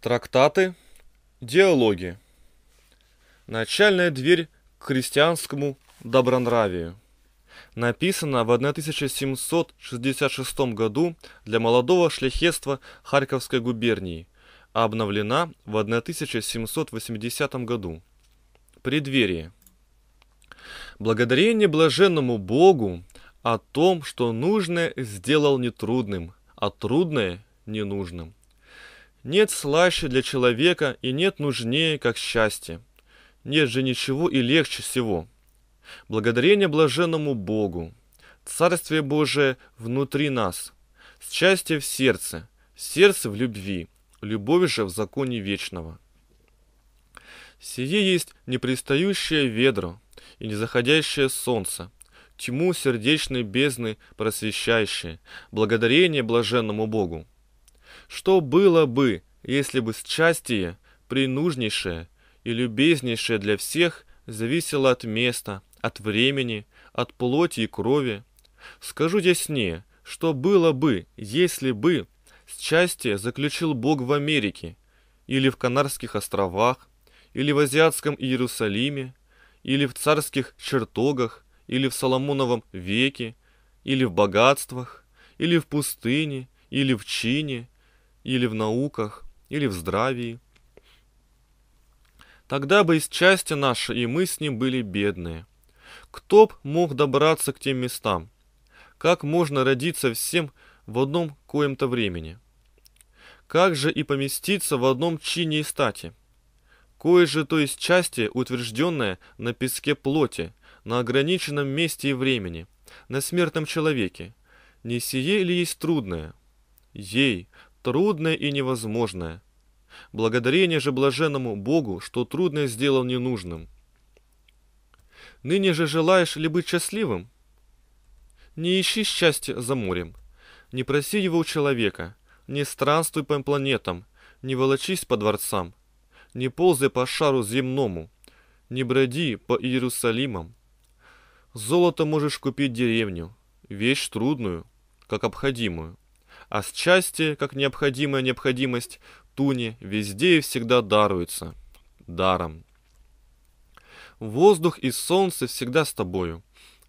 Трактаты, диалоги. Начальная дверь к христианскому добронравию. Написана в 1766 году для молодого шляхетства Харьковской губернии, а обновлена в 1780 году. Преддверие. Благодарение блаженному Богу о том, что нужное сделал нетрудным, а трудное – ненужным. Нет слаще для человека и нет нужнее, как счастье. Нет же ничего и легче всего. Благодарение блаженному Богу. Царствие Божие внутри нас. Счастье в сердце, сердце в любви, любовь же в законе вечного. Сие есть непристающее ведро и незаходящее солнце, тьму сердечной бездны просвещающее, благодарение блаженному Богу. Что было бы, если бы счастье, принужнейшее и любезнейшее для всех, зависело от места, от времени, от плоти и крови? Скажу яснее, что было бы, если бы счастье заключил Бог в Америке, или в Канарских островах, или в Азиатском Иерусалиме, или в царских чертогах, или в Соломоновом веке, или в богатствах, или в пустыне, или в чине, или в науках, или в здравии. Тогда бы из части наши и мы с ним были бедные. Кто б мог добраться к тем местам? Как можно родиться всем в одном коем-то времени? Как же и поместиться в одном чине и стати? Кое же то есть части, утвержденное на песке плоти, на ограниченном месте и времени, на смертном человеке. Не сие ли есть трудное? Ей, трудное и невозможное. Благодарение же блаженному Богу, что трудное сделал ненужным. Ныне же желаешь ли быть счастливым? Не ищи счастья за морем, не проси его у человека, не странствуй по планетам, не волочись по дворцам, не ползай по шару земному, не броди по Иерусалимам. Золото можешь купить деревню, вещь трудную, как обходимую – а с части, как необходимая необходимость, туни везде и всегда даруется даром. Воздух и солнце всегда с тобою,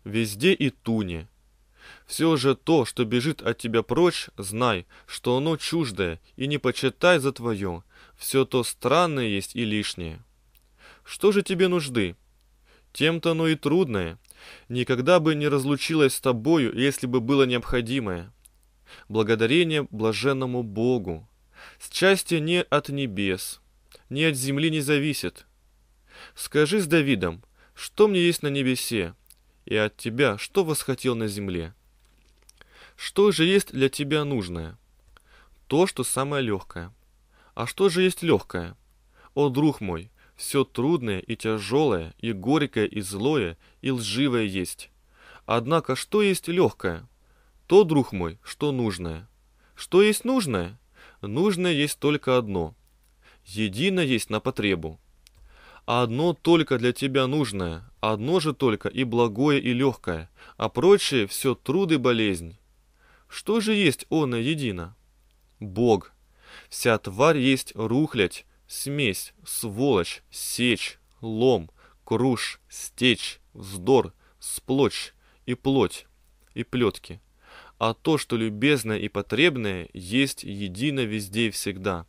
везде и туни. Все же то, что бежит от тебя прочь, знай, что оно чуждое, и не почитай за твое. Все то странное есть и лишнее. Что же тебе нужды? Тем-то оно и трудное. Никогда бы не разлучилось с тобою, если бы было необходимое благодарение блаженному Богу. Счастье не от небес, не от земли не зависит. Скажи с Давидом, что мне есть на небесе, и от тебя, что восхотел на земле. Что же есть для тебя нужное? То, что самое легкое. А что же есть легкое? О, друг мой, все трудное и тяжелое, и горькое, и злое, и лживое есть. Однако что есть легкое? То, друг мой, что нужное. Что есть нужное? Нужное есть только одно. Едино есть на потребу. А одно только для тебя нужное, одно же только и благое, и легкое, а прочее все труд и болезнь. Что же есть оно едино? Бог. Вся тварь есть рухлять, смесь, сволочь, сечь, лом, круш, стечь, вздор, сплочь и плоть, и плетки а то, что любезное и потребное, есть едино везде и всегда.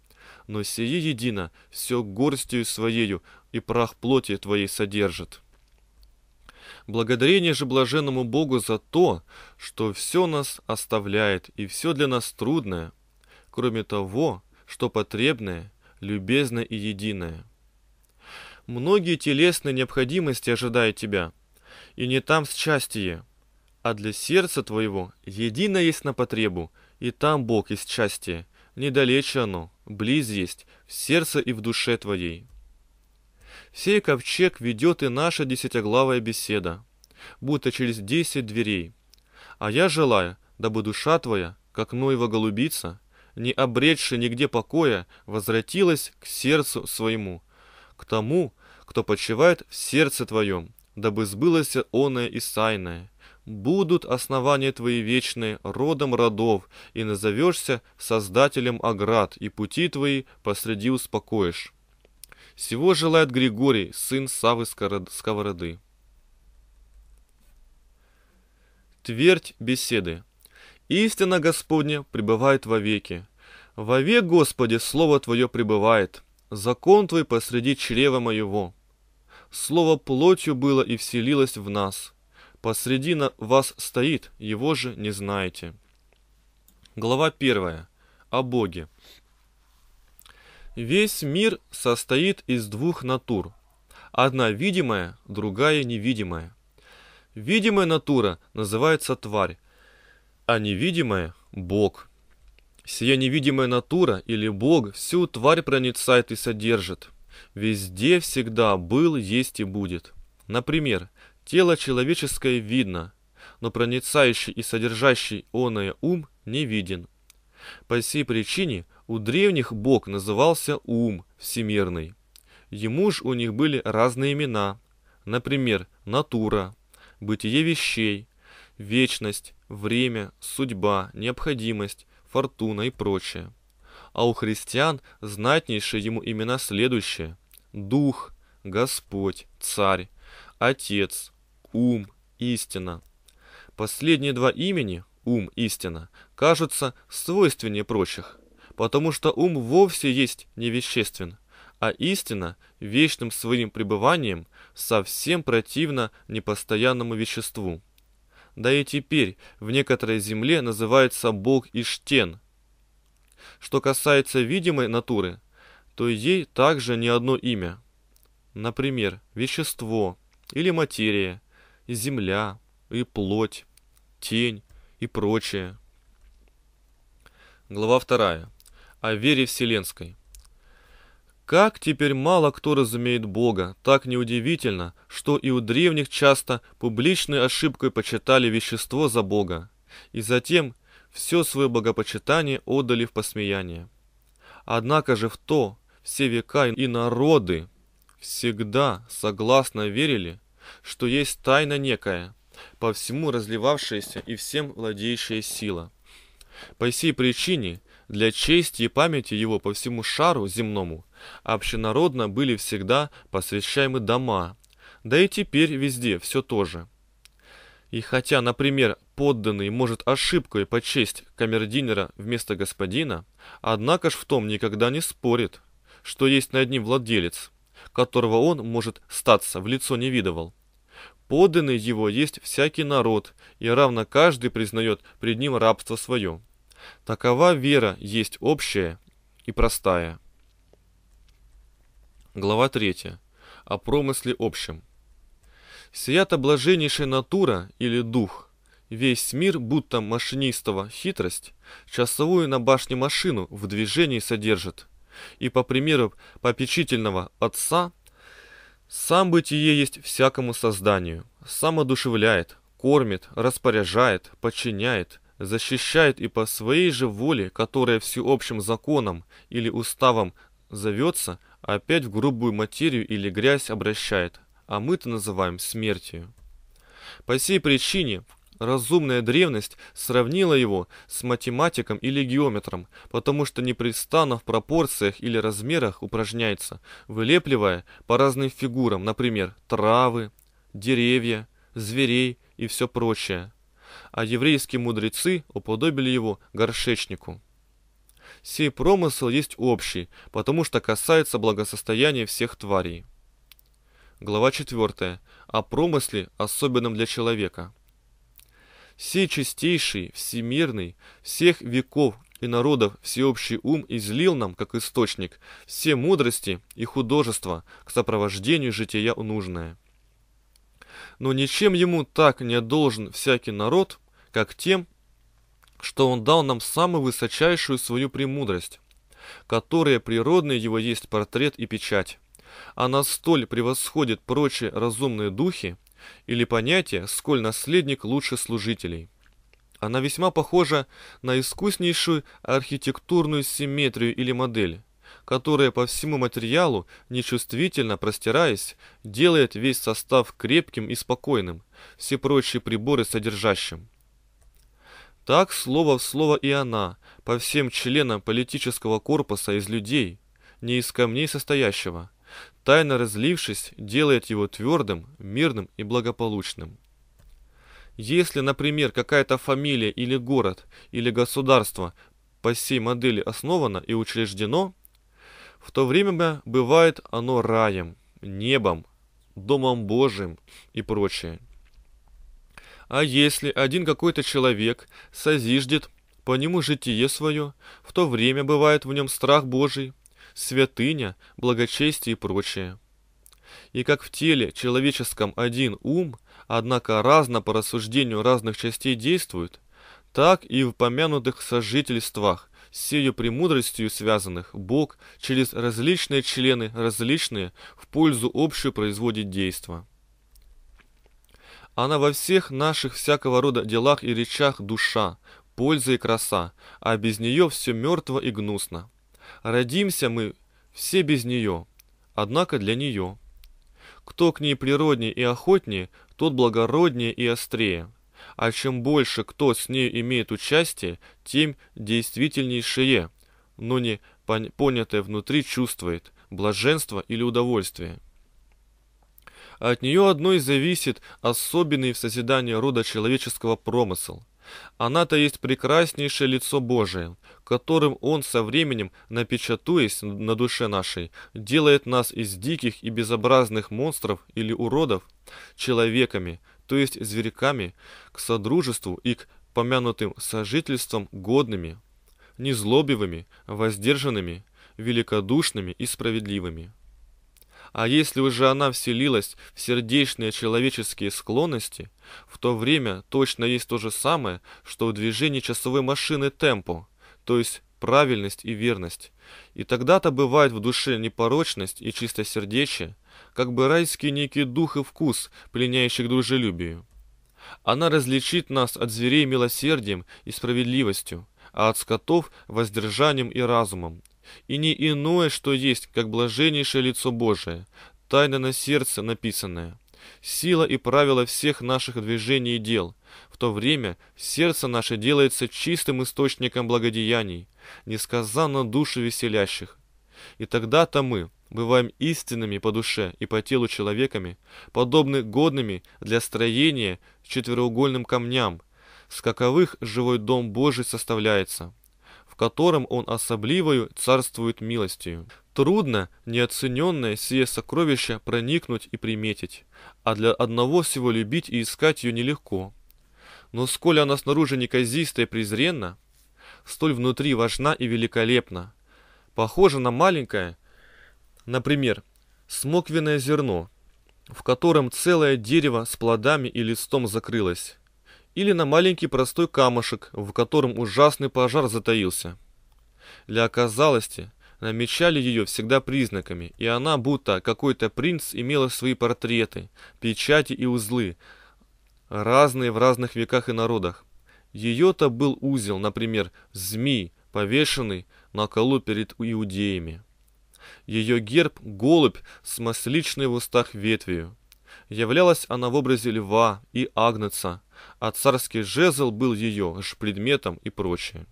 Но сие едино все горстью своею и прах плоти твоей содержит. Благодарение же блаженному Богу за то, что все нас оставляет и все для нас трудное, кроме того, что потребное, любезное и единое. Многие телесные необходимости ожидают тебя, и не там счастье, а для сердца твоего едино есть на потребу, и там Бог есть счастье, недалече оно, близ есть, в сердце и в душе твоей. Сей ковчег ведет и наша десятиглавая беседа, будто через десять дверей. А я желаю, дабы душа твоя, как Ноева голубица, не обретши нигде покоя, возвратилась к сердцу своему, к тому, кто почивает в сердце твоем, дабы сбылось оное и сайное, будут основания твои вечные родом родов, и назовешься создателем оград, и пути твои посреди успокоишь. Всего желает Григорий, сын Савы Сковороды. Твердь беседы. Истина Господня пребывает вовеки. Вовек, Господи, Слово Твое пребывает, закон Твой посреди чрева моего. Слово плотью было и вселилось в нас – Посреди вас стоит, его же не знаете. Глава 1. О Боге. Весь мир состоит из двух натур. Одна видимая, другая невидимая. Видимая натура называется тварь, а невидимая – Бог. Сия невидимая натура или Бог всю тварь проницает и содержит. Везде всегда был, есть и будет. Например, Тело человеческое видно, но проницающий и содержащий оное ум не виден. По сей причине у древних Бог назывался Ум Всемирный. Ему ж у них были разные имена, например, натура, бытие вещей, вечность, время, судьба, необходимость, фортуна и прочее. А у христиан знатнейшие ему имена следующие – Дух, Господь, Царь, Отец, ум, истина. Последние два имени, ум, истина, кажутся свойственнее прочих, потому что ум вовсе есть невеществен, а истина вечным своим пребыванием совсем противна непостоянному веществу. Да и теперь в некоторой земле называется Бог Иштен. Что касается видимой натуры, то ей также не одно имя. Например, вещество или материя – и земля, и плоть, тень и прочее. Глава 2. О вере вселенской. Как теперь мало кто разумеет Бога, так неудивительно, что и у древних часто публичной ошибкой почитали вещество за Бога, и затем все свое богопочитание отдали в посмеяние. Однако же в то все века и народы всегда согласно верили, что есть тайна некая, по всему разливавшаяся и всем владеющая сила. По сей причине для чести и памяти его по всему шару земному общенародно были всегда посвящаемы дома, да и теперь везде все то же. И хотя, например, подданный может ошибкой почесть камердинера вместо господина, однако ж в том никогда не спорит, что есть над ним владелец, которого он, может, статься, в лицо не видывал. Подданный его есть всякий народ, и равно каждый признает пред ним рабство свое. Такова вера есть общая и простая. Глава 3. О промысле общем. Сията блаженнейшая натура или дух, весь мир, будто машинистого хитрость, часовую на башне машину в движении содержит. И по примеру попечительного отца сам бытие есть всякому созданию, сам одушевляет, кормит, распоряжает, подчиняет, защищает и по своей же воле, которая всеобщим законом или уставом зовется, опять в грубую материю или грязь обращает, а мы-то называем смертью. По сей причине Разумная древность сравнила его с математиком или геометром, потому что непрестанно в пропорциях или размерах упражняется, вылепливая по разным фигурам, например, травы, деревья, зверей и все прочее. А еврейские мудрецы уподобили его горшечнику. Сей промысел есть общий, потому что касается благосостояния всех тварей. Глава 4. О промысле, особенном для человека. Все чистейший, всемирный, всех веков и народов всеобщий ум излил нам, как источник, все мудрости и художества к сопровождению жития нужное. Но ничем ему так не должен всякий народ, как тем, что он дал нам самую высочайшую свою премудрость, которая природный его есть портрет и печать. Она столь превосходит прочие разумные духи, или понятие «сколь наследник лучше служителей». Она весьма похожа на искуснейшую архитектурную симметрию или модель, которая по всему материалу, нечувствительно простираясь, делает весь состав крепким и спокойным, все прочие приборы содержащим. Так слово в слово и она, по всем членам политического корпуса из людей, не из камней состоящего – тайно разлившись, делает его твердым, мирным и благополучным. Если, например, какая-то фамилия или город или государство по всей модели основано и учреждено, в то время бывает оно раем, небом, домом Божьим и прочее. А если один какой-то человек созиждет по нему житие свое, в то время бывает в нем страх Божий, святыня, благочестие и прочее. И как в теле человеческом один ум, однако разно по рассуждению разных частей действует, так и в упомянутых сожительствах, с сею премудростью связанных, Бог через различные члены, различные, в пользу общую производит действо. Она во всех наших всякого рода делах и речах душа, польза и краса, а без нее все мертво и гнусно. Родимся мы все без нее, однако для нее. Кто к ней природнее и охотнее, тот благороднее и острее. А чем больше кто с ней имеет участие, тем действительнейшее, но не понятое внутри чувствует блаженство или удовольствие. От нее одной зависит особенный в созидании рода человеческого промысл – она-то есть прекраснейшее лицо Божие, которым Он со временем, напечатуясь на душе нашей, делает нас из диких и безобразных монстров или уродов человеками, то есть зверьками, к содружеству и к помянутым сожительствам годными, незлобивыми, воздержанными, великодушными и справедливыми. А если уже она вселилась в сердечные человеческие склонности, в то время точно есть то же самое, что в движении часовой машины темпу, то есть правильность и верность. И тогда-то бывает в душе непорочность и чистосердечие, как бы райский некий дух и вкус, пленяющий к дружелюбию. Она различит нас от зверей милосердием и справедливостью, а от скотов – воздержанием и разумом, и не иное, что есть, как блаженнейшее лицо Божие, тайна на сердце написанное, сила и правило всех наших движений и дел. В то время сердце наше делается чистым источником благодеяний, несказанно души веселящих. И тогда-то мы бываем истинными по душе и по телу человеками, подобны годными для строения четвероугольным камням, с каковых живой дом Божий составляется котором он особливою царствует милостью. Трудно неоцененное сие сокровище проникнуть и приметить, а для одного всего любить и искать ее нелегко. Но сколь она снаружи неказиста и презренна, столь внутри важна и великолепна. Похожа на маленькое, например, смоквенное зерно, в котором целое дерево с плодами и листом закрылось или на маленький простой камушек, в котором ужасный пожар затаился. Для оказалости намечали ее всегда признаками, и она, будто какой-то принц, имела свои портреты, печати и узлы, разные в разных веках и народах. Ее-то был узел, например, змей, повешенный на колу перед иудеями. Ее герб – голубь с масличной в устах ветвью. Являлась она в образе льва и агнца – а царский жезл был ее ж предметом и прочее.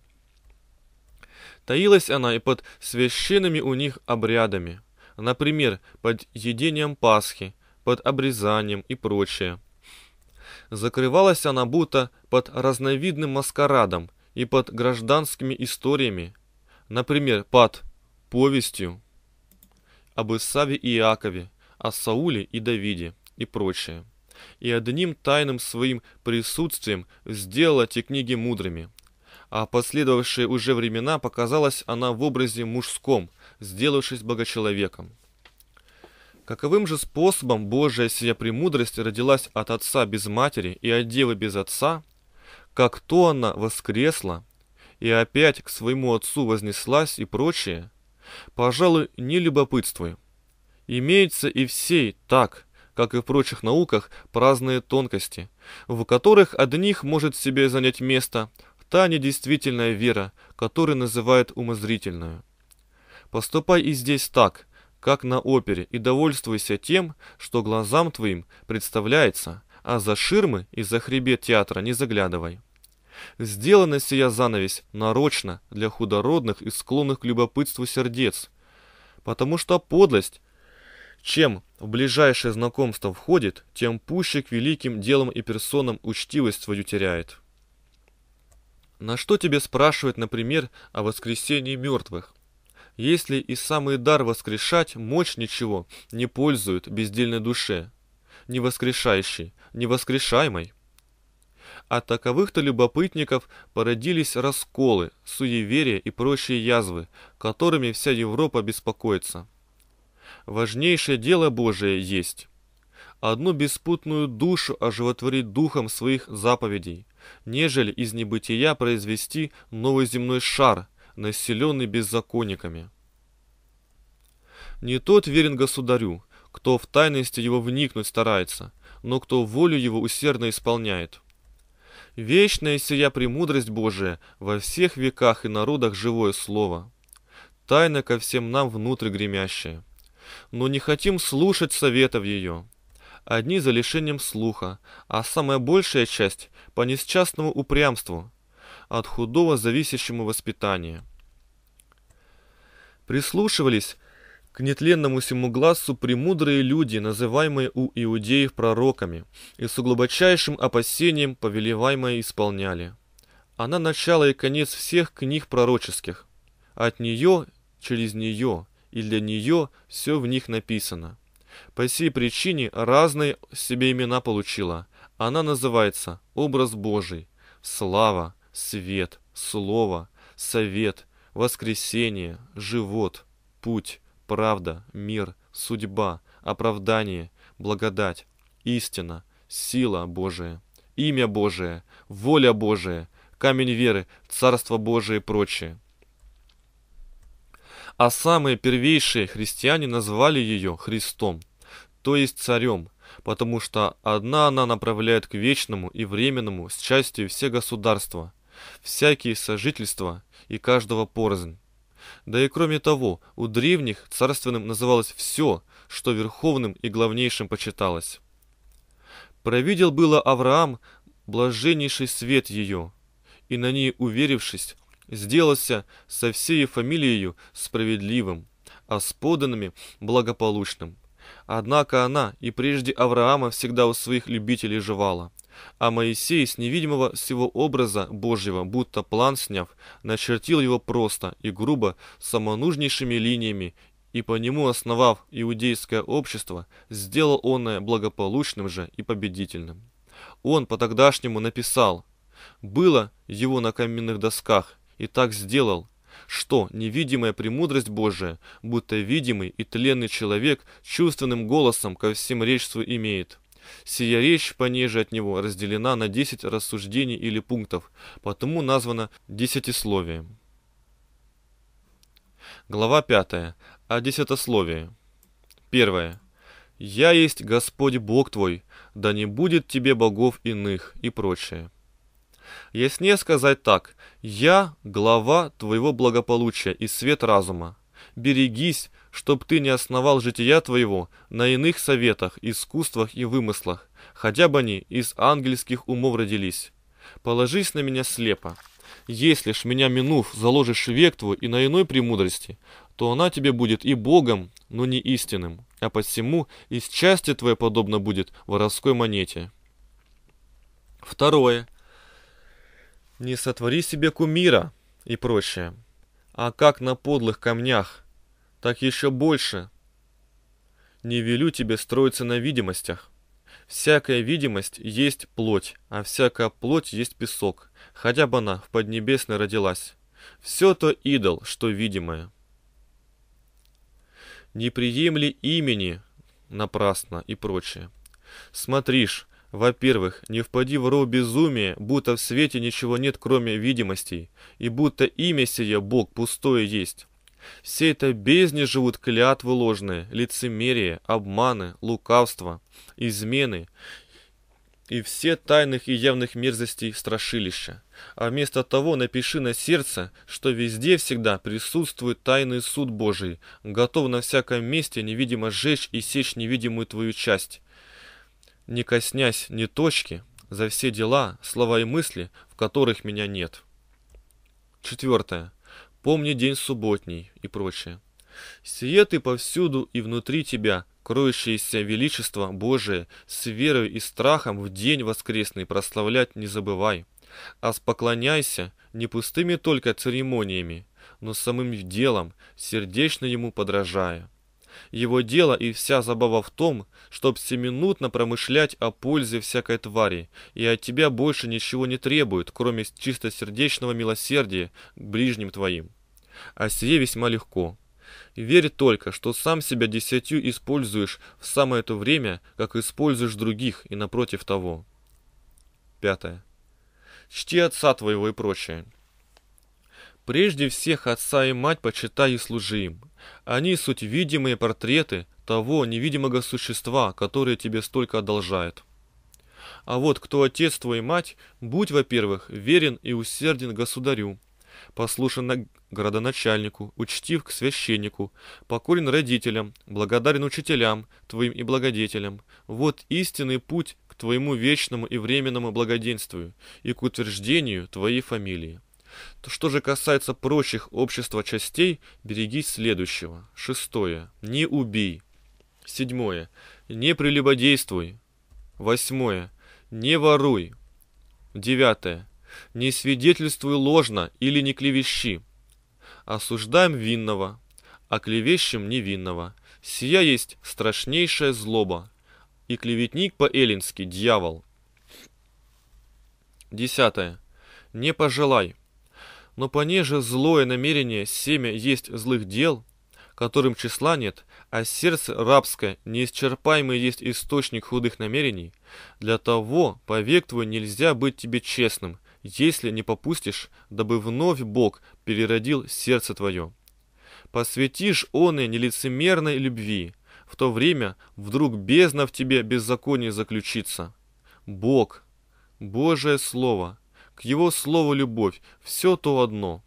Таилась она и под священными у них обрядами, например, под едением Пасхи, под обрезанием и прочее. Закрывалась она будто под разновидным маскарадом и под гражданскими историями, например, под повестью об Исаве и Иакове, о Сауле и Давиде и прочее и одним тайным своим присутствием сделал эти книги мудрыми. А последовавшие уже времена показалась она в образе мужском, сделавшись богочеловеком. Каковым же способом Божия сия премудрость родилась от отца без матери и от девы без отца, как то она воскресла и опять к своему отцу вознеслась и прочее, пожалуй, не любопытствуем. Имеется и всей так, как и в прочих науках, праздные тонкости, в которых одних может себе занять место та недействительная вера, которую называют умозрительную. Поступай и здесь так, как на опере, и довольствуйся тем, что глазам твоим представляется, а за ширмы и за хребет театра не заглядывай. Сделана сия занавесь нарочно для худородных и склонных к любопытству сердец, потому что подлость чем в ближайшее знакомство входит, тем пуще к великим делам и персонам учтивость свою теряет. На что тебе спрашивать, например, о воскресении мертвых? Если и самый дар воскрешать, мощь ничего не пользует бездельной душе, не воскрешающей, не воскрешаемой. От таковых-то любопытников породились расколы, суеверия и прочие язвы, которыми вся Европа беспокоится важнейшее дело Божие есть. Одну беспутную душу оживотворить духом своих заповедей, нежели из небытия произвести новый земной шар, населенный беззаконниками. Не тот верен государю, кто в тайности его вникнуть старается, но кто волю его усердно исполняет. Вечная сия премудрость Божия во всех веках и народах живое слово, тайна ко всем нам внутрь гремящая но не хотим слушать советов ее. Одни за лишением слуха, а самая большая часть по несчастному упрямству, от худого зависящему воспитания. Прислушивались к нетленному сему глазу премудрые люди, называемые у иудеев пророками, и с глубочайшим опасением повелеваемое исполняли. Она начало и конец всех книг пророческих. От нее, через нее, и для нее все в них написано. По сей причине разные себе имена получила. Она называется «Образ Божий», «Слава», «Свет», «Слово», «Совет», «Воскресение», «Живот», «Путь», «Правда», «Мир», «Судьба», «Оправдание», «Благодать», «Истина», «Сила Божия», «Имя Божие», «Воля Божия», «Камень веры», «Царство Божие» и прочее – а самые первейшие христиане назвали ее Христом, то есть царем, потому что одна она направляет к вечному и временному счастью все государства, всякие сожительства и каждого порознь. Да и кроме того, у древних царственным называлось все, что верховным и главнейшим почиталось. Провидел было Авраам блаженнейший свет ее, и на ней уверившись, сделался со всей фамилией справедливым, а с поданными благополучным. Однако она и прежде Авраама всегда у своих любителей жевала. А Моисей с невидимого всего образа Божьего, будто план сняв, начертил его просто и грубо самонужнейшими линиями, и по нему основав иудейское общество, сделал онное благополучным же и победительным. Он по-тогдашнему написал «Было его на каменных досках, и так сделал, что невидимая премудрость Божия, будто видимый и тленный человек, чувственным голосом ко всем речцу имеет. Сия речь понеже от него разделена на десять рассуждений или пунктов, потому названа десятисловием. Глава пятая. О десятословии. Первое. «Я есть Господь Бог твой, да не будет тебе богов иных» и прочее. Яснее сказать так. Я глава твоего благополучия и свет разума. Берегись, чтоб ты не основал жития твоего на иных советах, искусствах и вымыслах, хотя бы они из ангельских умов родились. Положись на меня слепо. Если ж меня минув, заложишь век твой и на иной премудрости, то она тебе будет и Богом, но не истинным, а посему и счастье твое подобно будет воровской монете. Второе. Не сотвори себе кумира и прочее. А как на подлых камнях, так еще больше. Не велю тебе строиться на видимостях. Всякая видимость есть плоть, а всякая плоть есть песок, хотя бы она в Поднебесной родилась. Все то идол, что видимое. Не приемли имени напрасно и прочее. Смотришь, во-первых, не впади в ров безумие, будто в свете ничего нет, кроме видимостей, и будто имя сие Бог пустое есть. Все это бездне живут клятвы ложные, лицемерие, обманы, лукавство, измены и все тайных и явных мерзостей страшилища. А вместо того напиши на сердце, что везде всегда присутствует тайный суд Божий, готов на всяком месте невидимо сжечь и сечь невидимую твою часть не коснясь ни точки, за все дела, слова и мысли, в которых меня нет. Четвертое. Помни день субботний и прочее. Сие ты повсюду и внутри тебя, кроющееся величество Божие, с верою и страхом в день воскресный прославлять не забывай. А споклоняйся не пустыми только церемониями, но самым делом, сердечно ему подражая. Его дело и вся забава в том, чтоб семинутно промышлять о пользе всякой твари, и от тебя больше ничего не требует, кроме чистосердечного милосердия к ближним твоим. А сие весьма легко. Верь только, что сам себя десятью используешь в самое то время, как используешь других и напротив того. Пятое. Чти отца твоего и прочее. Прежде всех отца и мать почитай и служи им, они суть видимые портреты того невидимого существа, которое тебе столько одолжает. А вот кто отец твой и мать, будь, во-первых, верен и усерден государю, послушен городоначальнику, учтив к священнику, покорен родителям, благодарен учителям твоим и благодетелям. Вот истинный путь к твоему вечному и временному благоденствию и к утверждению твоей фамилии. То что же касается прочих общества частей, берегись следующего. Шестое. Не убей. Седьмое. Не прелюбодействуй. Восьмое. Не воруй. Девятое. Не свидетельствуй ложно или не клевещи. Осуждаем винного, а клевещем невинного. Сия есть страшнейшая злоба. И клеветник по-эллински – дьявол. Десятое. Не пожелай – но понеже злое намерение семя есть злых дел, которым числа нет, а сердце рабское, неисчерпаемый есть источник худых намерений, для того, повек твой, нельзя быть тебе честным, если не попустишь, дабы вновь Бог переродил сердце твое. Посвятишь он и нелицемерной любви, в то время вдруг бездна в тебе беззаконие заключится. Бог, Божие Слово – к его слову любовь, все то одно.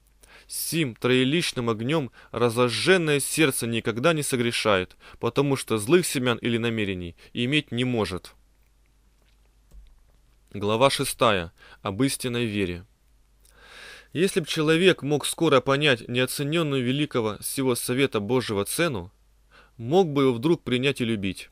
Сим троеличным огнем разожженное сердце никогда не согрешает, потому что злых семян или намерений иметь не может. Глава 6. Об истинной вере. Если б человек мог скоро понять неоцененную великого всего совета Божьего цену, мог бы его вдруг принять и любить.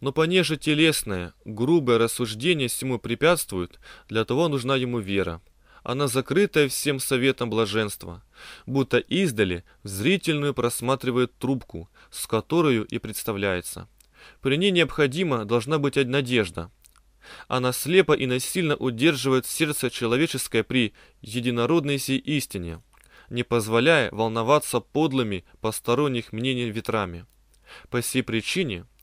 Но понеже телесное, грубое рассуждение всему препятствует, для того нужна ему вера. Она закрытая всем советом блаженства, будто издали в зрительную просматривает трубку, с которую и представляется. При ней необходима должна быть одна надежда. Она слепо и насильно удерживает сердце человеческое при единородной сей истине, не позволяя волноваться подлыми посторонних мнений ветрами. По сей причине –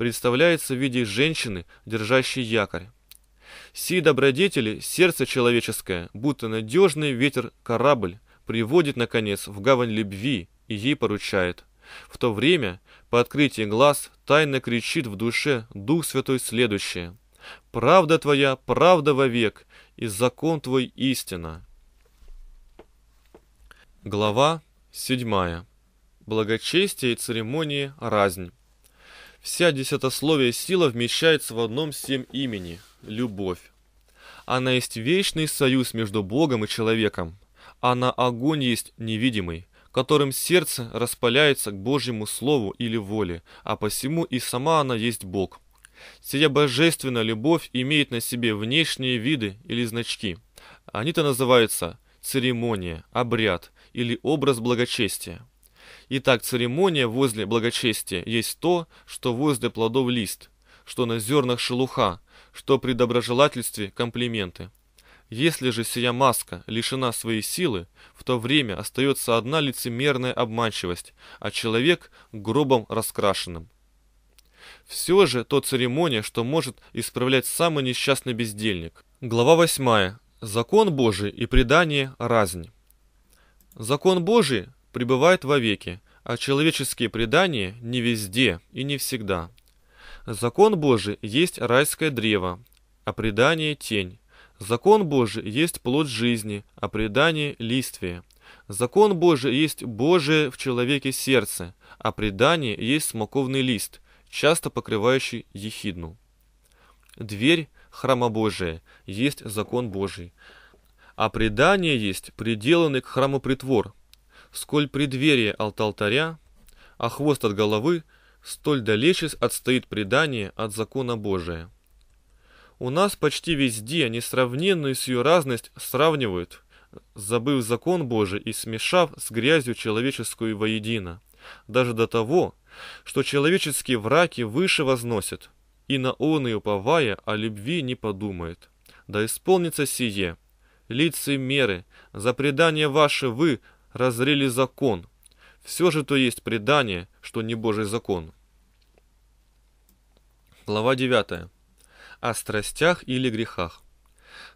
представляется в виде женщины, держащей якорь. Сии добродетели сердце человеческое, будто надежный ветер корабль, приводит, наконец, в гавань любви и ей поручает. В то время, по открытии глаз, тайно кричит в душе Дух Святой следующее. «Правда твоя, правда вовек, и закон твой истина». Глава 7. Благочестие и церемонии разнь. Вся десятословие сила вмещается в одном семь имени – любовь. Она есть вечный союз между Богом и человеком. Она огонь есть невидимый, которым сердце распаляется к Божьему Слову или воле, а посему и сама она есть Бог. Сия божественная любовь имеет на себе внешние виды или значки. Они-то называются церемония, обряд или образ благочестия. Итак, церемония возле благочестия есть то, что возле плодов лист, что на зернах шелуха, что при доброжелательстве комплименты. Если же сия маска лишена своей силы, в то время остается одна лицемерная обманчивость, а человек гробом раскрашенным. Все же то церемония, что может исправлять самый несчастный бездельник. Глава 8. Закон Божий и предание разнь. Закон Божий пребывает вовеки, а человеческие предания не везде и не всегда. Закон Божий есть райское древо, а предание – тень. Закон Божий есть плод жизни, а предание – листвие. Закон Божий есть Божие в человеке сердце, а предание есть смоковный лист, часто покрывающий ехидну. Дверь храма Божия есть закон Божий, а предание есть приделанный к храму притвор – сколь преддверие от алтаря, а хвост от головы, столь далече отстоит предание от закона Божия. У нас почти везде несравненную сию разность сравнивают, забыв закон Божий и смешав с грязью человеческую воедино, даже до того, что человеческие враки выше возносят, и на он и уповая о любви не подумает. Да исполнится сие, лицемеры, за предание ваше вы разрели закон. Все же то есть предание, что не Божий закон. Глава 9. О страстях или грехах.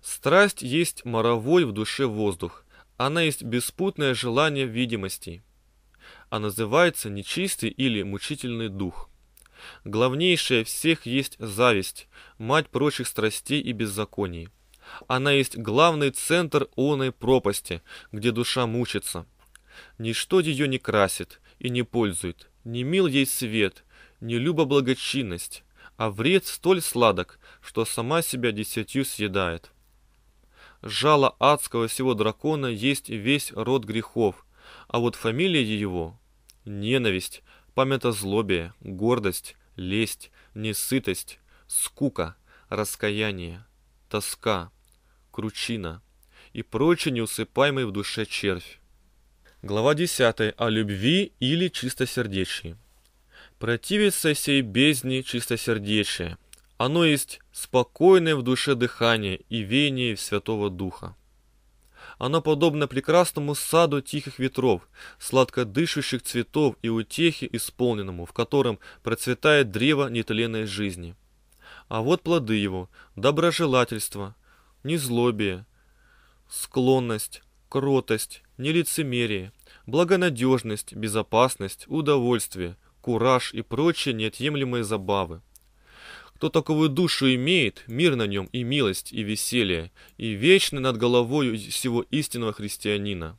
Страсть есть моровой в душе воздух. Она есть беспутное желание видимостей. А называется нечистый или мучительный дух. Главнейшая всех есть зависть, мать прочих страстей и беззаконий. Она есть главный центр оной пропасти, где душа мучится. Ничто ее не красит и не пользует, не мил ей свет, не люба благочинность, а вред столь сладок, что сама себя десятью съедает. Жало адского всего дракона есть весь род грехов, а вот фамилия его — ненависть, памятозлобие, гордость, лесть, несытость, скука, раскаяние, тоска кручина и прочий неусыпаемый в душе червь. Глава 10. О любви или чистосердечии. Противится сей бездне чистосердечие. Оно есть спокойное в душе дыхание и веяние Святого Духа. Оно подобно прекрасному саду тихих ветров, сладко дышащих цветов и утехи исполненному, в котором процветает древо нетленной жизни. А вот плоды его – доброжелательство, незлобие, склонность, кротость, нелицемерие, благонадежность, безопасность, удовольствие, кураж и прочие неотъемлемые забавы. Кто таковую душу имеет, мир на нем и милость, и веселье, и вечно над головою всего истинного христианина.